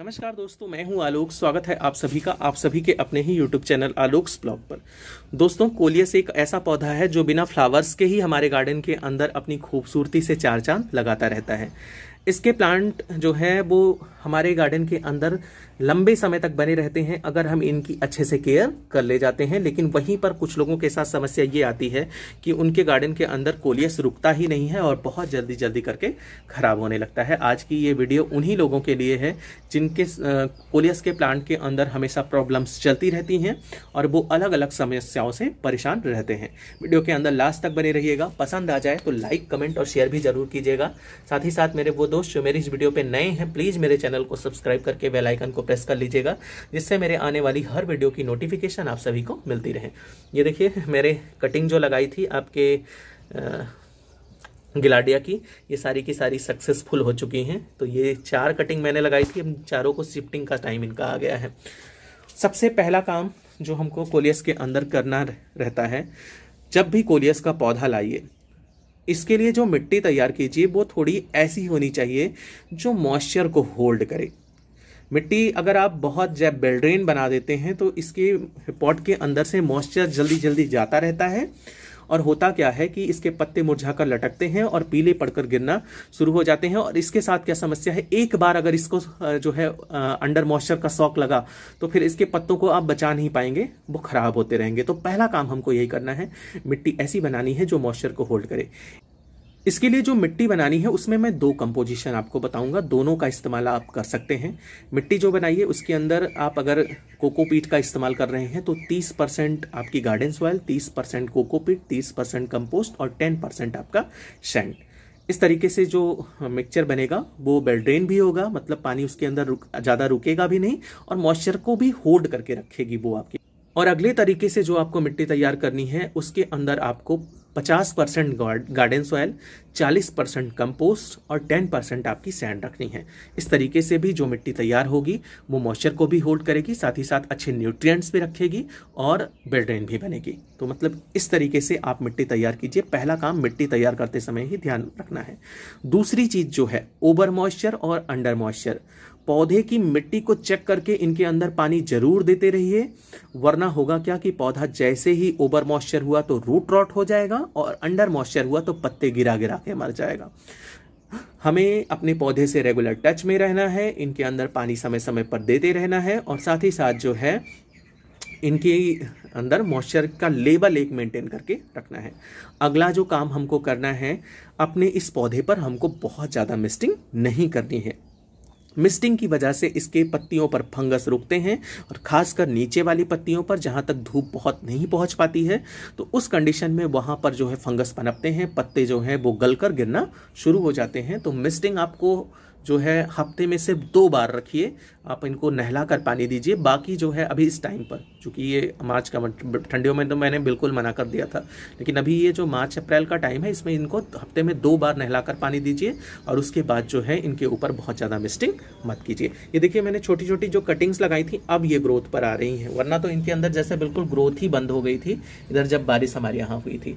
नमस्कार दोस्तों मैं हूं आलोक स्वागत है आप सभी का आप सभी के अपने ही यूट्यूब चैनल आलोक्स ब्लॉग पर दोस्तों कोलियस एक ऐसा पौधा है जो बिना फ्लावर्स के ही हमारे गार्डन के अंदर अपनी खूबसूरती से चार चांद लगाता रहता है इसके प्लांट जो है वो हमारे गार्डन के अंदर लंबे समय तक बने रहते हैं अगर हम इनकी अच्छे से केयर कर ले जाते हैं लेकिन वहीं पर कुछ लोगों के साथ समस्या ये आती है कि उनके गार्डन के अंदर कोलियस रुकता ही नहीं है और बहुत जल्दी जल्दी करके खराब होने लगता है आज की ये वीडियो उन्हीं लोगों के लिए है जिनके कोलियस के प्लांट के अंदर हमेशा प्रॉब्लम्स चलती रहती हैं और वो अलग अलग समस्याओं से परेशान रहते हैं वीडियो के अंदर लास्ट तक बने रहिएगा पसंद आ जाए तो लाइक कमेंट और शेयर भी जरूर कीजिएगा साथ ही साथ मेरे वो दो दोस्त जो मेरी इस वीडियो पे नए हैं प्लीज़ मेरे चैनल को सब्सक्राइब करके बेल आइकन को प्रेस कर लीजिएगा जिससे मेरे आने वाली हर वीडियो की नोटिफिकेशन आप सभी को मिलती रहे ये देखिए मेरे कटिंग जो लगाई थी आपके गिलाडिया की ये सारी की सारी सक्सेसफुल हो चुकी हैं तो ये चार कटिंग मैंने लगाई थी चारों को शिफ्टिंग का टाइम इनका आ गया है सबसे पहला काम जो हमको कोलियस के अंदर करना रहता है जब भी कोलियस का पौधा लाइए इसके लिए जो मिट्टी तैयार कीजिए वो थोड़ी ऐसी होनी चाहिए जो मॉइस्चर को होल्ड करे मिट्टी अगर आप बहुत जैब बेल्ड्रेन बना देते हैं तो इसके पॉट के अंदर से मॉइस्चर जल्दी जल्दी जाता रहता है और होता क्या है कि इसके पत्ते मुरझाकर लटकते हैं और पीले पड़कर गिरना शुरू हो जाते हैं और इसके साथ क्या समस्या है एक बार अगर इसको जो है अंडर मॉइस्चर का शौक लगा तो फिर इसके पत्तों को आप बचा नहीं पाएंगे वो खराब होते रहेंगे तो पहला काम हमको यही करना है मिट्टी ऐसी बनानी है जो मॉइस्चर को होल्ड करे इसके लिए जो मिट्टी बनानी है उसमें मैं दो कंपोजिशन आपको बताऊंगा दोनों का इस्तेमाल आप कर सकते हैं मिट्टी जो बनाइए उसके अंदर आप अगर कोकोपीट का इस्तेमाल कर रहे हैं तो 30 परसेंट आपकी garden soil 30 percent cocopeat 30 percent compost और 10 परसेंट आपका सैंड इस तरीके से जो मिक्सचर बनेगा वो बेलड्रेन भी होगा मतलब पानी उसके अंदर रुक ज़्यादा रुकेगा भी नहीं और मॉइस्चर को भी होल्ड करके रखेगी वो आपकी और अगले तरीके से जो आपको मिट्टी तैयार करनी है उसके अंदर आपको 50 percent garden soil 40 percent compost और 10 परसेंट आपकी सैंड रखनी है इस तरीके से भी जो मिट्टी तैयार होगी वो मॉइस्चर को भी होल्ड करेगी साथ ही साथ अच्छे न्यूट्रिएंट्स भी रखेगी और बेड्रेन भी बनेगी तो मतलब इस तरीके से आप मिट्टी तैयार कीजिए पहला काम मिट्टी तैयार करते समय ही ध्यान रखना है दूसरी चीज़ जो है ओवर मॉइस्चर और अंडर मॉइस्चर पौधे की मिट्टी को चेक करके इनके अंदर पानी जरूर देते रहिए वरना होगा क्या कि पौधा जैसे ही ओवर मॉइस्चर हुआ तो रूट रॉट हो जाएगा और अंडर मॉइस्चर हुआ तो पत्ते गिरा गिरा के मर जाएगा हमें अपने पौधे से रेगुलर टच में रहना है इनके अंदर पानी समय समय पर देते रहना है और साथ ही साथ जो है इनके अंदर मॉइस्चर का लेवल एक मेंटेन करके रखना है अगला जो काम हमको करना है अपने इस पौधे पर हमको बहुत ज़्यादा मिस्टिंग नहीं करनी है मिस्टिंग की वजह से इसके पत्तियों पर फंगस रुकते हैं और खासकर नीचे वाली पत्तियों पर जहाँ तक धूप बहुत नहीं पहुँच पाती है तो उस कंडीशन में वहाँ पर जो है फंगस पनपते हैं पत्ते जो हैं वो गल कर गिरना शुरू हो जाते हैं तो मिस्टिंग आपको जो है हफ्ते में सिर्फ दो बार रखिए आप इनको नहला कर पानी दीजिए बाकी जो है अभी इस टाइम पर चूँकि ये मार्च का ठंडियों में तो मैंने बिल्कुल मना कर दिया था लेकिन अभी ये जो मार्च अप्रैल का टाइम है इसमें इनको हफ्ते में दो बार नहला कर पानी दीजिए और उसके बाद जो है इनके ऊपर बहुत ज़्यादा मिस्टिंग मत कीजिए ये देखिए मैंने छोटी छोटी जो कटिंग्स लगाई थी अब ये ग्रोथ पर आ रही हैं वरना तो इनके अंदर जैसे बिल्कुल ग्रोथ ही बंद हो गई थी इधर जब बारिश हमारे यहाँ हुई थी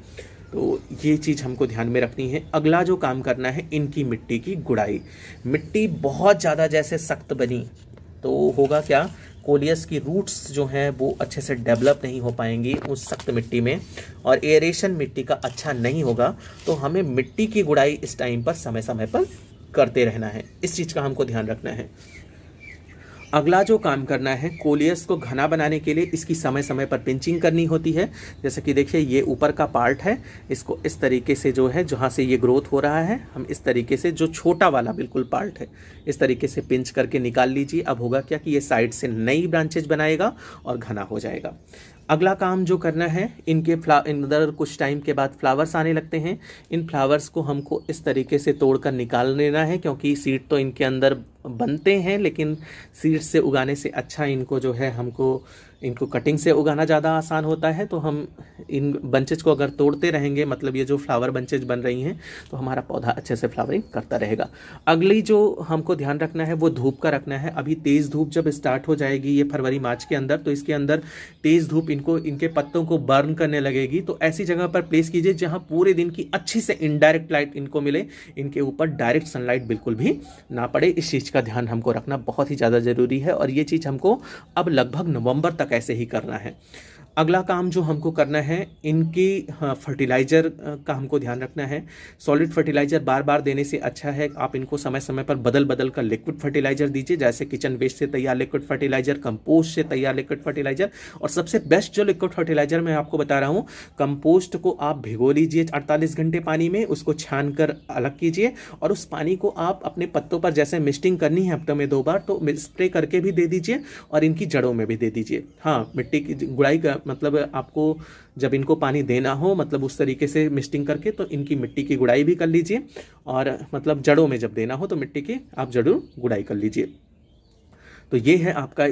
तो ये चीज़ हमको ध्यान में रखनी है अगला जो काम करना है इनकी मिट्टी की गुड़ाई मिट्टी बहुत ज़्यादा जैसे सख्त बनी तो होगा क्या कोलियस की रूट्स जो हैं वो अच्छे से डेवलप नहीं हो पाएंगी उस सख्त मिट्टी में और एरेशन मिट्टी का अच्छा नहीं होगा तो हमें मिट्टी की गुड़ाई इस टाइम पर समय समय पर करते रहना है इस चीज़ का हमको ध्यान रखना है अगला जो काम करना है कोलियस को घना बनाने के लिए इसकी समय समय पर पिंचिंग करनी होती है जैसे कि देखिए ये ऊपर का पार्ट है इसको इस तरीके से जो है जहाँ से ये ग्रोथ हो रहा है हम इस तरीके से जो छोटा वाला बिल्कुल पार्ट है इस तरीके से पिंच करके निकाल लीजिए अब होगा क्या कि ये साइड से नई ब्रांचेज बनाएगा और घना हो जाएगा अगला काम जो करना है इनके फ्ला अंदर कुछ टाइम के बाद फ्लावर्स आने लगते हैं इन फ्लावर्स को हमको इस तरीके से तोड़कर निकाल लेना है क्योंकि सीड तो इनके अंदर बनते हैं लेकिन सीड्स से उगाने से अच्छा इनको जो है हमको इनको कटिंग से उगाना ज़्यादा आसान होता है तो हम इन बंचेज को अगर तोड़ते रहेंगे मतलब ये जो फ्लावर बंचेज बन रही हैं तो हमारा पौधा अच्छे से फ्लावरिंग करता रहेगा अगली जो हमको ध्यान रखना है वो धूप का रखना है अभी तेज़ धूप जब स्टार्ट हो जाएगी ये फरवरी मार्च के अंदर तो इसके अंदर तेज़ धूप इनको इनके पत्तों को बर्न करने लगेगी तो ऐसी जगह पर प्लेस कीजिए जहाँ पूरे दिन की अच्छी से इनडायरेक्ट लाइट इनको मिले इनके ऊपर डायरेक्ट सनलाइट बिल्कुल भी ना पड़े इस चीज़ चीज़ का ध्यान हमको रखना बहुत ही ज़्यादा ज़रूरी है और ये चीज़ हमको अब लगभग नवंबर तक ऐसे ही करना है अगला काम जो हमको करना है इनकी फर्टिलाइज़र हाँ, का हमको ध्यान रखना है सॉलिड फर्टिलाइज़र बार बार देने से अच्छा है आप इनको समय समय पर बदल बदल कर लिक्विड फर्टिलाइज़र दीजिए जैसे किचन वेस्ट से तैयार लिक्विड फर्टिलाइज़र कंपोस्ट से तैयार लिक्विड फर्टिलाइज़र और सबसे बेस्ट जो लिक्विड फर्टिलाइज़र मैं आपको बता रहा हूँ कंपोस्ट को आप भिगो लीजिए अड़तालीस घंटे पानी में उसको छान कर अलग कीजिए और उस पानी को आप अपने पत्तों पर जैसे मिस्टिंग करनी है हफ्ते में दो बार तो स्प्रे करके भी दे दीजिए और इनकी जड़ों में भी दे दीजिए हाँ मिट्टी की गुड़ाई का मतलब आपको जब इनको पानी देना हो मतलब उस तरीके से मिस्टिंग करके तो इनकी मिट्टी की गुड़ाई भी कर लीजिए और मतलब जड़ों में जब देना हो तो मिट्टी की आप जरूर गुड़ाई कर लीजिए तो ये है आपका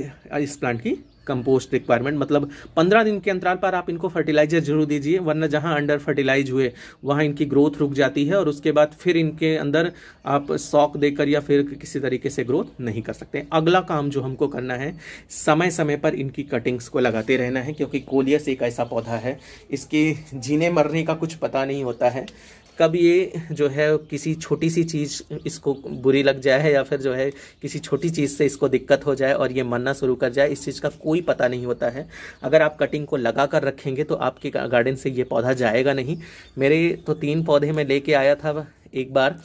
इस प्लांट की कंपोस्ट रिक्वायरमेंट मतलब पंद्रह दिन के अंतराल पर आप इनको फर्टिलाइजर जरूर दीजिए वरना जहाँ अंडर फर्टिलाइज हुए वहाँ इनकी ग्रोथ रुक जाती है और उसके बाद फिर इनके अंदर आप सॉक देकर या फिर किसी तरीके से ग्रोथ नहीं कर सकते अगला काम जो हमको करना है समय समय पर इनकी कटिंग्स को लगाते रहना है क्योंकि कोलियस एक ऐसा पौधा है इसके जीने मरने का कुछ पता नहीं होता है कब ये जो है किसी छोटी सी चीज़ इसको बुरी लग जाए या फिर जो है किसी छोटी चीज़ से इसको दिक्कत हो जाए और ये मरना शुरू कर जाए इस चीज़ का कोई पता नहीं होता है अगर आप कटिंग को लगा कर रखेंगे तो आपके गार्डन से ये पौधा जाएगा नहीं मेरे तो तीन पौधे मैं लेके आया था एक बार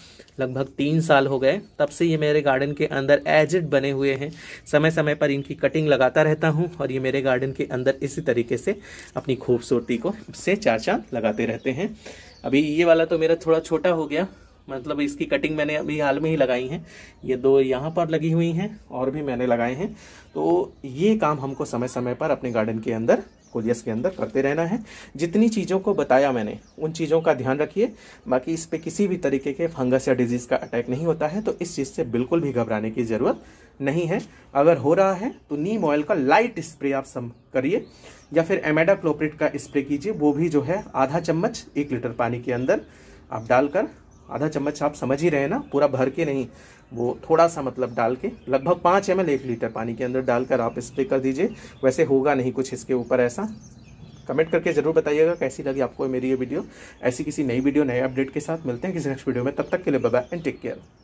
लगभग तीन साल हो गए तब से ये मेरे गार्डन के अंदर एजिड बने हुए हैं समय समय पर इनकी कटिंग लगाता रहता हूँ और ये मेरे गार्डन के अंदर इसी तरीके से अपनी खूबसूरती को से चार चांद लगाते रहते हैं अभी ये वाला तो मेरा थोड़ा छोटा हो गया मतलब इसकी कटिंग मैंने अभी हाल में ही लगाई है ये दो यहाँ पर लगी हुई हैं और भी मैंने लगाए हैं तो ये काम हमको समय समय पर अपने गार्डन के अंदर कोलियस के अंदर करते रहना है जितनी चीज़ों को बताया मैंने उन चीज़ों का ध्यान रखिए बाकी इस पर किसी भी तरीके के फंगस या डिजीज़ का अटैक नहीं होता है तो इस चीज़ से बिल्कुल भी घबराने की ज़रूरत नहीं है अगर हो रहा है तो नीम ऑयल का लाइट स्प्रे आप सम करिए या फिर एमेडा क्लोपरेट का स्प्रे कीजिए वो भी जो है आधा चम्मच एक लीटर पानी के अंदर आप डालकर आधा चम्मच आप समझ ही रहे हैं ना पूरा भर के नहीं वो थोड़ा सा मतलब डाल के लगभग पाँच एम एल एक लीटर पानी के अंदर डालकर आप स्प्रे कर दीजिए वैसे होगा नहीं कुछ इसके ऊपर ऐसा कमेंट करके जरूर बताइएगा कैसी लगी आपको मेरी ये वीडियो ऐसी किसी नई वीडियो नए अपडेट के साथ मिलते हैं किसी नेक्स्ट वीडियो में तब तक के लिए बाय एंड टेक केयर